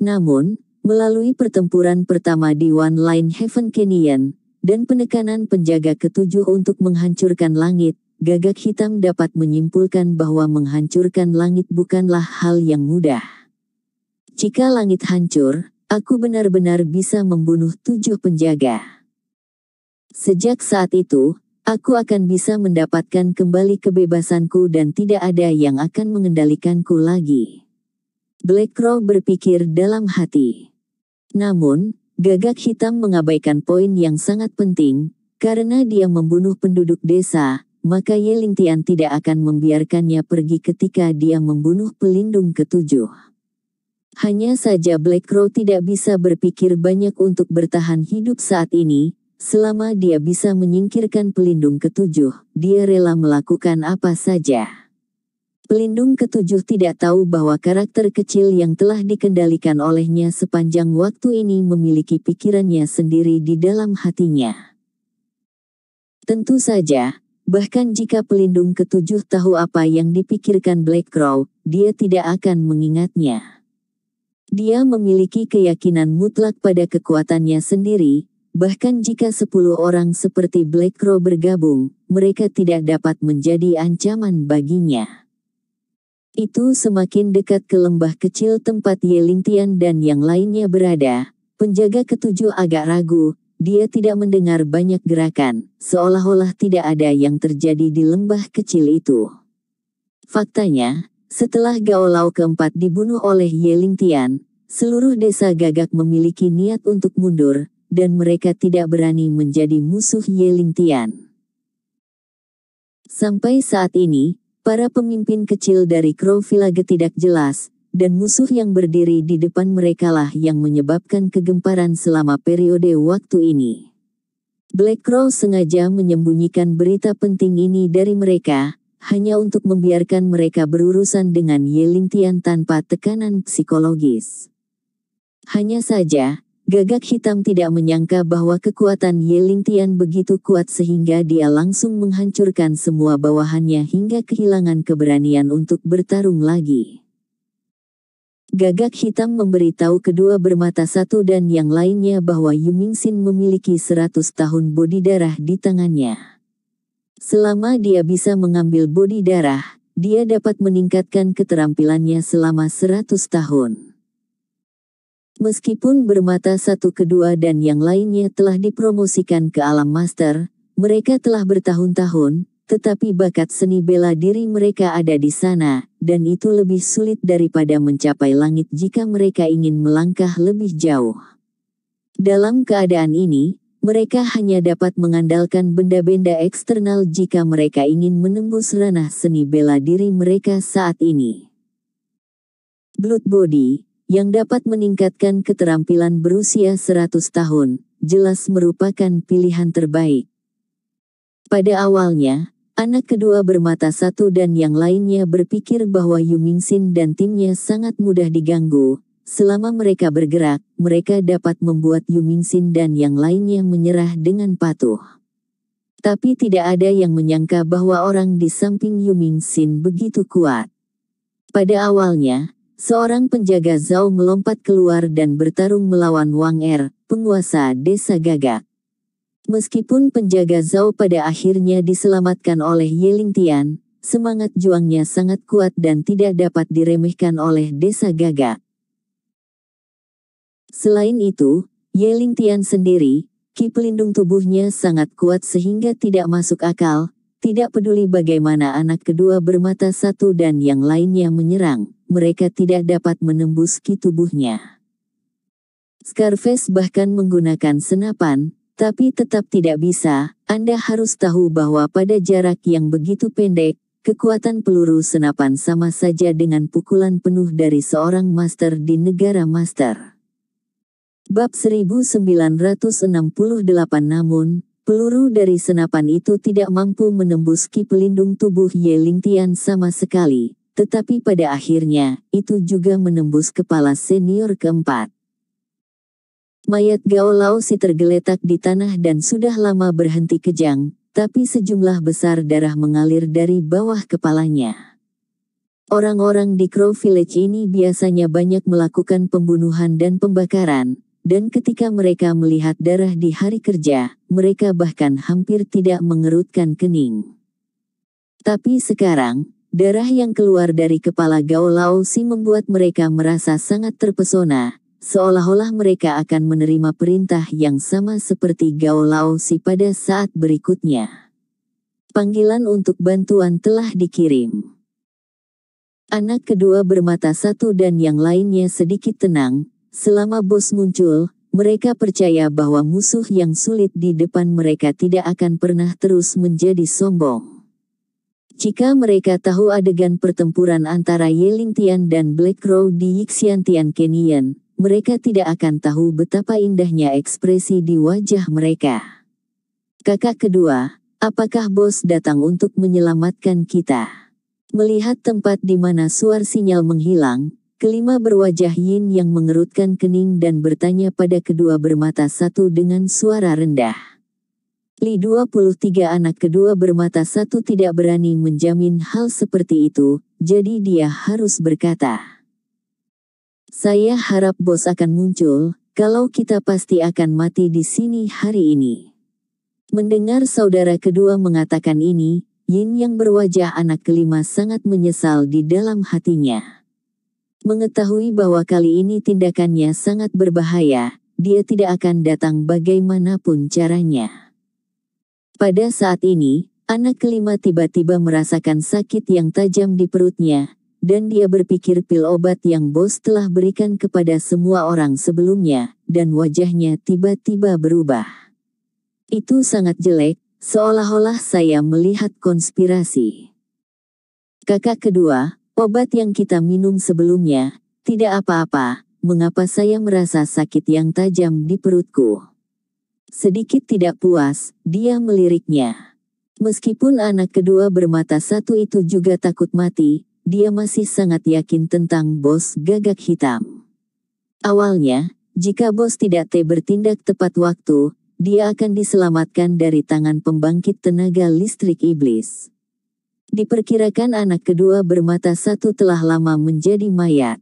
Namun, Melalui pertempuran pertama di One Line Heaven Canyon, dan penekanan penjaga ketujuh untuk menghancurkan langit, gagak hitam dapat menyimpulkan bahwa menghancurkan langit bukanlah hal yang mudah. Jika langit hancur, aku benar-benar bisa membunuh tujuh penjaga. Sejak saat itu, aku akan bisa mendapatkan kembali kebebasanku dan tidak ada yang akan mengendalikanku lagi. Black Crow berpikir dalam hati. Namun, gagak hitam mengabaikan poin yang sangat penting, karena dia membunuh penduduk desa, maka Yelintian tidak akan membiarkannya pergi ketika dia membunuh pelindung ketujuh. Hanya saja Black Crow tidak bisa berpikir banyak untuk bertahan hidup saat ini, selama dia bisa menyingkirkan pelindung ketujuh, dia rela melakukan apa saja. Pelindung ketujuh tidak tahu bahwa karakter kecil yang telah dikendalikan olehnya sepanjang waktu ini memiliki pikirannya sendiri di dalam hatinya. Tentu saja, bahkan jika pelindung ketujuh tahu apa yang dipikirkan Black Crow, dia tidak akan mengingatnya. Dia memiliki keyakinan mutlak pada kekuatannya sendiri, Bahkan jika sepuluh orang seperti Black Crow bergabung, mereka tidak dapat menjadi ancaman baginya itu semakin dekat ke lembah kecil tempat Yelintian dan yang lainnya berada. Penjaga ketujuh agak ragu, dia tidak mendengar banyak gerakan, seolah-olah tidak ada yang terjadi di lembah kecil itu. Faktanya, setelah Gaolau keempat dibunuh oleh Yelintian, seluruh desa gagak memiliki niat untuk mundur, dan mereka tidak berani menjadi musuh Yelintian. Sampai saat ini, Para pemimpin kecil dari Crow Village tidak jelas, dan musuh yang berdiri di depan merekalah yang menyebabkan kegemparan selama periode waktu ini. Black Crow sengaja menyembunyikan berita penting ini dari mereka, hanya untuk membiarkan mereka berurusan dengan Yelintian tanpa tekanan psikologis. Hanya saja, Gagak hitam tidak menyangka bahwa kekuatan Yeling Tian begitu kuat sehingga dia langsung menghancurkan semua bawahannya hingga kehilangan keberanian untuk bertarung lagi. Gagak hitam memberitahu kedua bermata satu dan yang lainnya bahwa Yumingshin memiliki seratus tahun bodi darah di tangannya. Selama dia bisa mengambil bodi darah, dia dapat meningkatkan keterampilannya selama seratus tahun. Meskipun bermata satu kedua dan yang lainnya telah dipromosikan ke alam master, mereka telah bertahun-tahun, tetapi bakat seni bela diri mereka ada di sana, dan itu lebih sulit daripada mencapai langit jika mereka ingin melangkah lebih jauh. Dalam keadaan ini, mereka hanya dapat mengandalkan benda-benda eksternal jika mereka ingin menembus ranah seni bela diri mereka saat ini. Blood Body yang dapat meningkatkan keterampilan berusia 100 tahun, jelas merupakan pilihan terbaik. Pada awalnya, anak kedua bermata satu dan yang lainnya berpikir bahwa Yu Mingxin dan timnya sangat mudah diganggu. Selama mereka bergerak, mereka dapat membuat Yu Mingxin dan yang lainnya menyerah dengan patuh. Tapi tidak ada yang menyangka bahwa orang di samping Yu Mingxin begitu kuat. Pada awalnya, Seorang penjaga Zhao melompat keluar dan bertarung melawan Wang Er, penguasa desa gagak. Meskipun penjaga Zhao pada akhirnya diselamatkan oleh Yeling Tian, semangat juangnya sangat kuat dan tidak dapat diremehkan oleh desa gagak. Selain itu, Yeling Tian sendiri, ki pelindung tubuhnya sangat kuat sehingga tidak masuk akal, tidak peduli bagaimana anak kedua bermata satu dan yang lainnya menyerang mereka tidak dapat menembus ki tubuhnya. Scarface bahkan menggunakan senapan, tapi tetap tidak bisa. Anda harus tahu bahwa pada jarak yang begitu pendek, kekuatan peluru senapan sama saja dengan pukulan penuh dari seorang master di negara master. Bab 1968 namun, peluru dari senapan itu tidak mampu menembus ki pelindung tubuh Ye Tian sama sekali. Tetapi pada akhirnya, itu juga menembus kepala senior keempat. Mayat Gao Lao tergeletak di tanah dan sudah lama berhenti kejang, tapi sejumlah besar darah mengalir dari bawah kepalanya. Orang-orang di Crow Village ini biasanya banyak melakukan pembunuhan dan pembakaran, dan ketika mereka melihat darah di hari kerja, mereka bahkan hampir tidak mengerutkan kening. Tapi sekarang, Darah yang keluar dari kepala Gao Si membuat mereka merasa sangat terpesona, seolah-olah mereka akan menerima perintah yang sama seperti Gao Si pada saat berikutnya. Panggilan untuk bantuan telah dikirim. Anak kedua bermata satu dan yang lainnya sedikit tenang, selama bos muncul, mereka percaya bahwa musuh yang sulit di depan mereka tidak akan pernah terus menjadi sombong. Jika mereka tahu adegan pertempuran antara Yelintian dan Black Crow di Yixiantian Kenyan, mereka tidak akan tahu betapa indahnya ekspresi di wajah mereka. Kakak kedua, apakah bos datang untuk menyelamatkan kita? Melihat tempat di mana suar sinyal menghilang, kelima berwajah Yin yang mengerutkan kening dan bertanya pada kedua bermata satu dengan suara rendah. Li 23 anak kedua bermata satu tidak berani menjamin hal seperti itu, jadi dia harus berkata. Saya harap bos akan muncul, kalau kita pasti akan mati di sini hari ini. Mendengar saudara kedua mengatakan ini, Yin yang berwajah anak kelima sangat menyesal di dalam hatinya. Mengetahui bahwa kali ini tindakannya sangat berbahaya, dia tidak akan datang bagaimanapun caranya. Pada saat ini, anak kelima tiba-tiba merasakan sakit yang tajam di perutnya, dan dia berpikir pil obat yang bos telah berikan kepada semua orang sebelumnya, dan wajahnya tiba-tiba berubah. Itu sangat jelek, seolah-olah saya melihat konspirasi. Kakak kedua, obat yang kita minum sebelumnya, tidak apa-apa, mengapa saya merasa sakit yang tajam di perutku. Sedikit tidak puas, dia meliriknya. Meskipun anak kedua bermata satu itu juga takut mati, dia masih sangat yakin tentang bos gagak hitam. Awalnya, jika bos tidak T bertindak tepat waktu, dia akan diselamatkan dari tangan pembangkit tenaga listrik iblis. Diperkirakan anak kedua bermata satu telah lama menjadi mayat.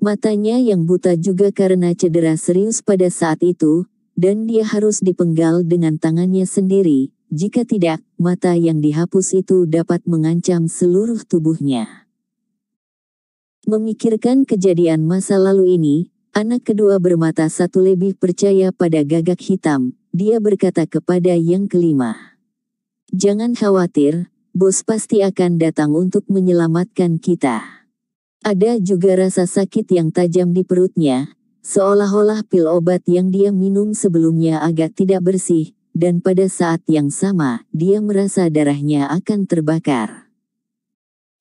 Matanya yang buta juga karena cedera serius pada saat itu, dan dia harus dipenggal dengan tangannya sendiri. Jika tidak, mata yang dihapus itu dapat mengancam seluruh tubuhnya. Memikirkan kejadian masa lalu ini, anak kedua bermata satu lebih percaya pada gagak hitam. Dia berkata kepada yang kelima, "Jangan khawatir, bos pasti akan datang untuk menyelamatkan kita." Ada juga rasa sakit yang tajam di perutnya, Seolah-olah pil obat yang dia minum sebelumnya agak tidak bersih, dan pada saat yang sama, dia merasa darahnya akan terbakar.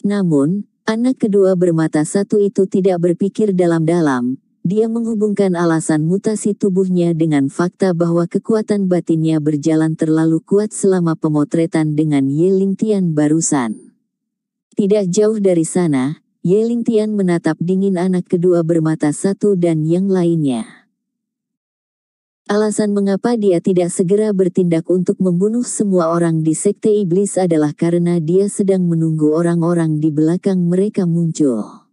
Namun, anak kedua bermata satu itu tidak berpikir dalam-dalam, dia menghubungkan alasan mutasi tubuhnya dengan fakta bahwa kekuatan batinnya berjalan terlalu kuat selama pemotretan dengan Ye Tian barusan. Tidak jauh dari sana, Ling Tian menatap dingin anak kedua bermata satu dan yang lainnya. Alasan mengapa dia tidak segera bertindak untuk membunuh semua orang di Sekte Iblis adalah karena dia sedang menunggu orang-orang di belakang mereka muncul.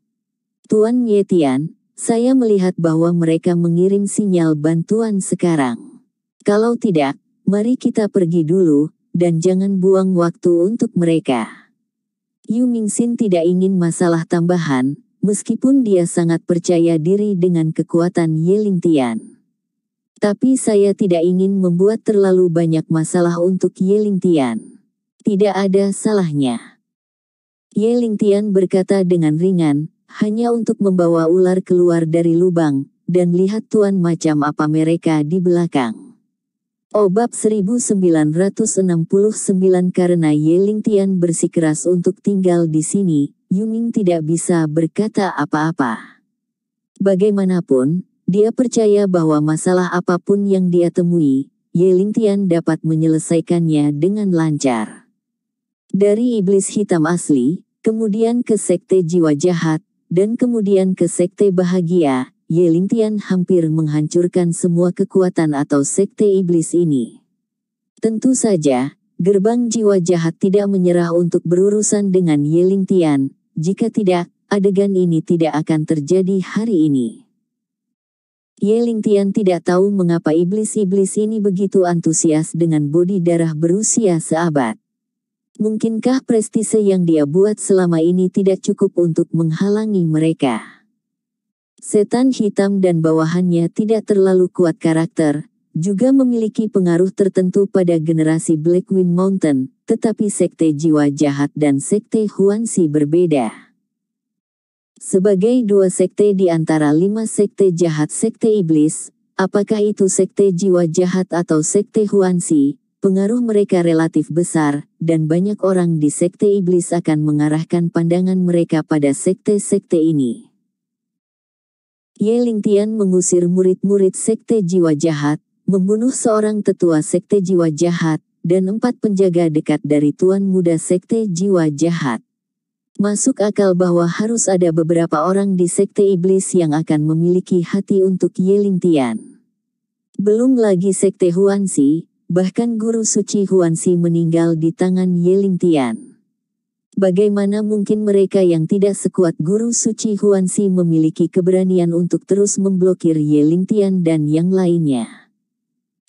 Tuan Ye Tian, saya melihat bahwa mereka mengirim sinyal bantuan sekarang. Kalau tidak, mari kita pergi dulu, dan jangan buang waktu untuk mereka. Yu Mingxin tidak ingin masalah tambahan, meskipun dia sangat percaya diri dengan kekuatan Ye Lingtian. Tapi saya tidak ingin membuat terlalu banyak masalah untuk Ye Lingtian. Tidak ada salahnya. Ye Lingtian berkata dengan ringan, hanya untuk membawa ular keluar dari lubang, dan lihat tuan macam apa mereka di belakang. Obab 1969 karena Ling Tian bersikeras untuk tinggal di sini, Yuming tidak bisa berkata apa-apa. Bagaimanapun, dia percaya bahwa masalah apapun yang dia temui, Ling Tian dapat menyelesaikannya dengan lancar. Dari iblis hitam asli, kemudian ke sekte jiwa jahat, dan kemudian ke sekte bahagia, Yelintian hampir menghancurkan semua kekuatan atau sekte iblis ini. Tentu saja, gerbang jiwa jahat tidak menyerah untuk berurusan dengan Yelintian. jika tidak, adegan ini tidak akan terjadi hari ini. Yelintian tidak tahu mengapa iblis-iblis ini begitu antusias dengan bodi darah berusia seabad. Mungkinkah prestise yang dia buat selama ini tidak cukup untuk menghalangi mereka? Setan hitam dan bawahannya tidak terlalu kuat karakter, juga memiliki pengaruh tertentu pada generasi Blackwing Mountain, tetapi sekte jiwa jahat dan sekte Huansi berbeda. Sebagai dua sekte di antara lima sekte jahat sekte iblis, apakah itu sekte jiwa jahat atau sekte Huansi, pengaruh mereka relatif besar, dan banyak orang di sekte iblis akan mengarahkan pandangan mereka pada sekte-sekte ini. Ye Lingtian mengusir murid-murid sekte jiwa jahat, membunuh seorang tetua sekte jiwa jahat, dan empat penjaga dekat dari tuan muda sekte jiwa jahat. Masuk akal bahwa harus ada beberapa orang di sekte iblis yang akan memiliki hati untuk Ye Lingtian. Belum lagi sekte Huanxi, bahkan guru suci Huanxi meninggal di tangan Ye Lingtian. Bagaimana mungkin mereka yang tidak sekuat Guru Suci Huan Si memiliki keberanian untuk terus memblokir Ye Lingtian dan yang lainnya?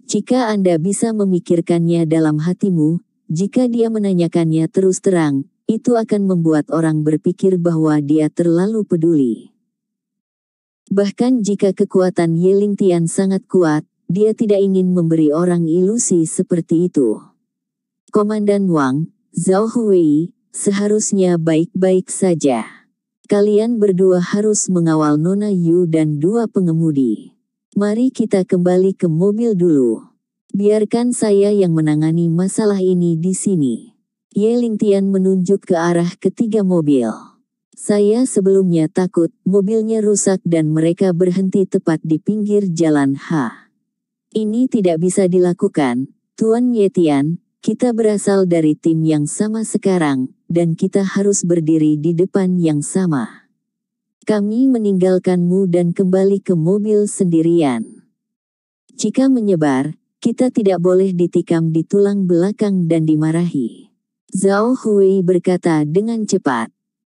Jika Anda bisa memikirkannya dalam hatimu, jika dia menanyakannya terus terang, itu akan membuat orang berpikir bahwa dia terlalu peduli. Bahkan jika kekuatan Ye Lingtian sangat kuat, dia tidak ingin memberi orang ilusi seperti itu. Komandan Wang, Zhao Hui, Seharusnya baik-baik saja. Kalian berdua harus mengawal Nona Yu dan dua pengemudi. Mari kita kembali ke mobil dulu. Biarkan saya yang menangani masalah ini di sini. Ye Lingtian menunjuk ke arah ketiga mobil. Saya sebelumnya takut mobilnya rusak dan mereka berhenti tepat di pinggir jalan H. Ini tidak bisa dilakukan, Tuan Ye Tian. Kita berasal dari tim yang sama sekarang, dan kita harus berdiri di depan yang sama. Kami meninggalkanmu dan kembali ke mobil sendirian. Jika menyebar, kita tidak boleh ditikam di tulang belakang dan dimarahi. Zhao Hui berkata dengan cepat.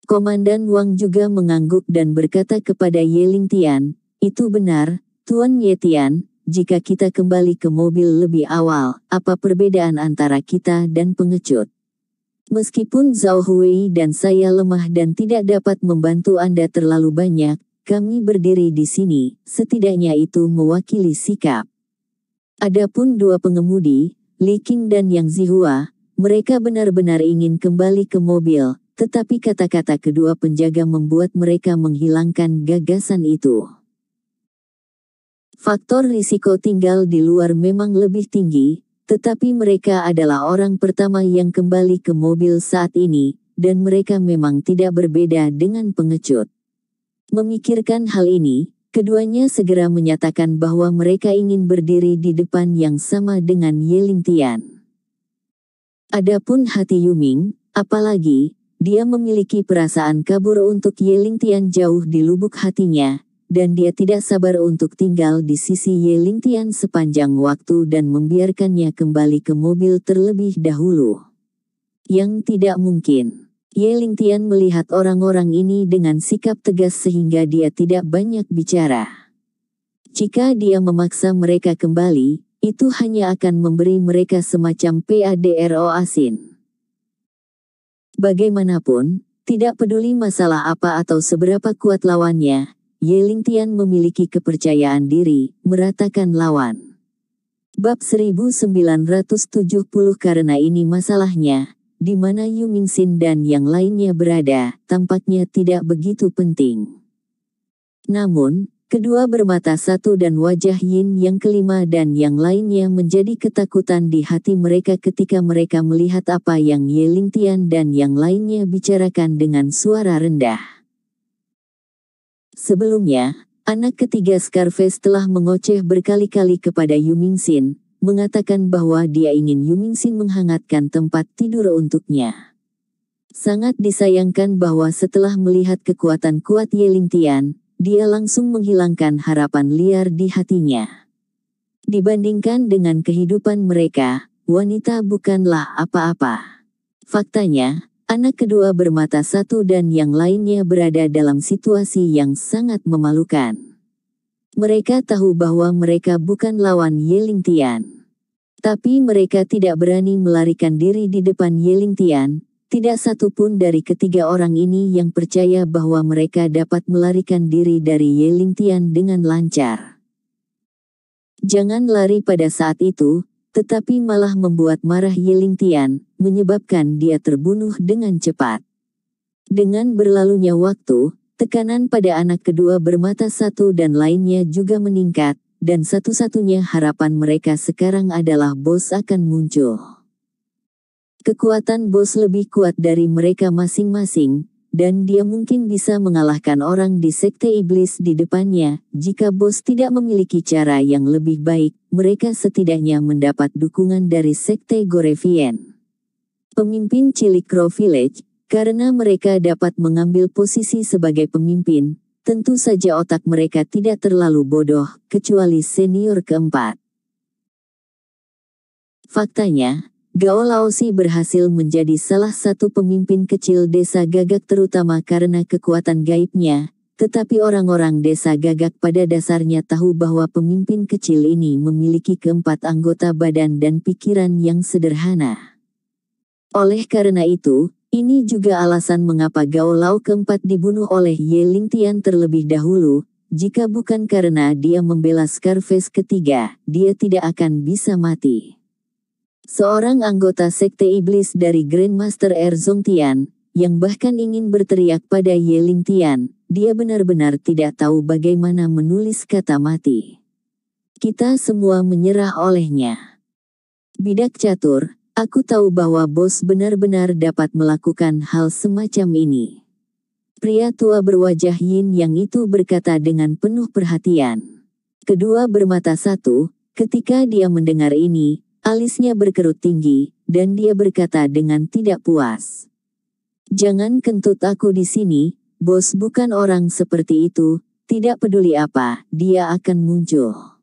Komandan Wang juga mengangguk dan berkata kepada Ye Lingtian, itu benar, Tuan Ye Tian jika kita kembali ke mobil lebih awal, apa perbedaan antara kita dan pengecut? Meskipun Zhao Hui dan saya lemah dan tidak dapat membantu Anda terlalu banyak, kami berdiri di sini, setidaknya itu mewakili sikap. Adapun dua pengemudi, Li King dan Yang Zihua, mereka benar-benar ingin kembali ke mobil, tetapi kata-kata kedua penjaga membuat mereka menghilangkan gagasan itu. Faktor risiko tinggal di luar memang lebih tinggi, tetapi mereka adalah orang pertama yang kembali ke mobil saat ini, dan mereka memang tidak berbeda dengan pengecut. Memikirkan hal ini, keduanya segera menyatakan bahwa mereka ingin berdiri di depan yang sama dengan Yeling Tian. Adapun hati Yuming, apalagi, dia memiliki perasaan kabur untuk Yeling Tian jauh di lubuk hatinya, dan dia tidak sabar untuk tinggal di sisi Ye Lingtian sepanjang waktu dan membiarkannya kembali ke mobil terlebih dahulu. Yang tidak mungkin. Ye Lingtian melihat orang-orang ini dengan sikap tegas sehingga dia tidak banyak bicara. Jika dia memaksa mereka kembali, itu hanya akan memberi mereka semacam PADRO asin. Bagaimanapun, tidak peduli masalah apa atau seberapa kuat lawannya, Yelintian Tian memiliki kepercayaan diri, meratakan lawan. Bab 1970 karena ini masalahnya, di mana Yu Ming Xin dan yang lainnya berada, tampaknya tidak begitu penting. Namun, kedua bermata satu dan wajah Yin yang kelima dan yang lainnya menjadi ketakutan di hati mereka ketika mereka melihat apa yang Ye Tian dan yang lainnya bicarakan dengan suara rendah. Sebelumnya, anak ketiga Scarface telah mengoceh berkali-kali kepada Yumingsin, mengatakan bahwa dia ingin Yumingsin menghangatkan tempat tidur untuknya. Sangat disayangkan bahwa setelah melihat kekuatan kuat Yelintian, dia langsung menghilangkan harapan liar di hatinya. Dibandingkan dengan kehidupan mereka, wanita bukanlah apa-apa. Faktanya, Anak kedua bermata satu dan yang lainnya berada dalam situasi yang sangat memalukan. Mereka tahu bahwa mereka bukan lawan Yeling Tian. Tapi mereka tidak berani melarikan diri di depan Yeling Tian, tidak satu pun dari ketiga orang ini yang percaya bahwa mereka dapat melarikan diri dari Yeling Tian dengan lancar. Jangan lari pada saat itu, tetapi malah membuat marah Yiling Tian, menyebabkan dia terbunuh dengan cepat. Dengan berlalunya waktu, tekanan pada anak kedua bermata satu dan lainnya juga meningkat, dan satu-satunya harapan mereka sekarang adalah bos akan muncul. Kekuatan bos lebih kuat dari mereka masing-masing, dan dia mungkin bisa mengalahkan orang di sekte iblis di depannya. Jika bos tidak memiliki cara yang lebih baik, mereka setidaknya mendapat dukungan dari sekte Gorevian, Pemimpin cilik Crow Village, karena mereka dapat mengambil posisi sebagai pemimpin, tentu saja otak mereka tidak terlalu bodoh, kecuali senior keempat. Faktanya, Gao Laosi berhasil menjadi salah satu pemimpin kecil desa gagak terutama karena kekuatan gaibnya, tetapi orang-orang desa gagak pada dasarnya tahu bahwa pemimpin kecil ini memiliki keempat anggota badan dan pikiran yang sederhana. Oleh karena itu, ini juga alasan mengapa Gao Lao keempat dibunuh oleh Ye Ling Tian terlebih dahulu, jika bukan karena dia membela Scarface ketiga, dia tidak akan bisa mati seorang anggota sekte iblis dari Grandmaster Erzong Tian, yang bahkan ingin berteriak pada Yeling Tian, dia benar-benar tidak tahu bagaimana menulis kata mati. Kita semua menyerah olehnya. Bidak catur, aku tahu bahwa bos benar-benar dapat melakukan hal semacam ini. Pria tua berwajah Yin yang itu berkata dengan penuh perhatian. Kedua bermata satu, ketika dia mendengar ini, Alisnya berkerut tinggi, dan dia berkata dengan tidak puas. Jangan kentut aku di sini, bos bukan orang seperti itu, tidak peduli apa, dia akan muncul.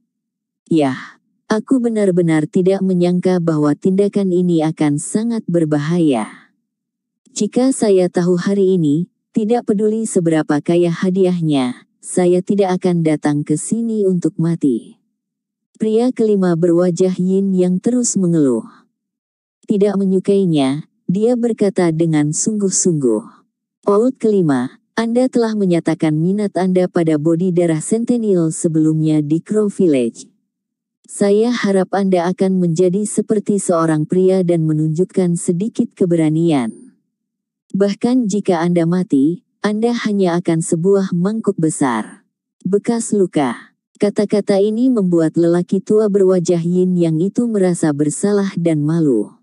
Yah, aku benar-benar tidak menyangka bahwa tindakan ini akan sangat berbahaya. Jika saya tahu hari ini, tidak peduli seberapa kaya hadiahnya, saya tidak akan datang ke sini untuk mati. Pria kelima berwajah Yin yang terus mengeluh. Tidak menyukainya, dia berkata dengan sungguh-sungguh. Old kelima, Anda telah menyatakan minat Anda pada bodi darah Sentinel sebelumnya di Crow Village. Saya harap Anda akan menjadi seperti seorang pria dan menunjukkan sedikit keberanian. Bahkan jika Anda mati, Anda hanya akan sebuah mangkuk besar. Bekas luka. Kata-kata ini membuat lelaki tua berwajah Yin yang itu merasa bersalah dan malu.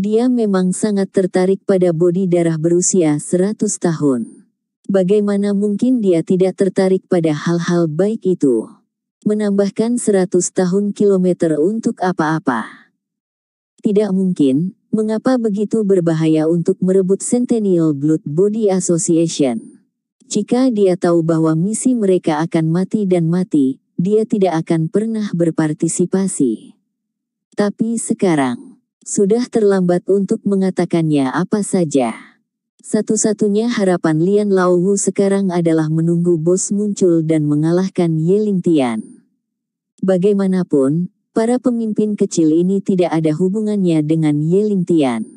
Dia memang sangat tertarik pada bodi darah berusia 100 tahun. Bagaimana mungkin dia tidak tertarik pada hal-hal baik itu? Menambahkan 100 tahun kilometer untuk apa-apa? Tidak mungkin, mengapa begitu berbahaya untuk merebut Centennial Blood Body Association? Jika dia tahu bahwa misi mereka akan mati dan mati, dia tidak akan pernah berpartisipasi. Tapi sekarang, sudah terlambat untuk mengatakannya apa saja. Satu-satunya harapan Lian Lauhu sekarang adalah menunggu bos muncul dan mengalahkan Ling Tian. Bagaimanapun, para pemimpin kecil ini tidak ada hubungannya dengan Ling Tian.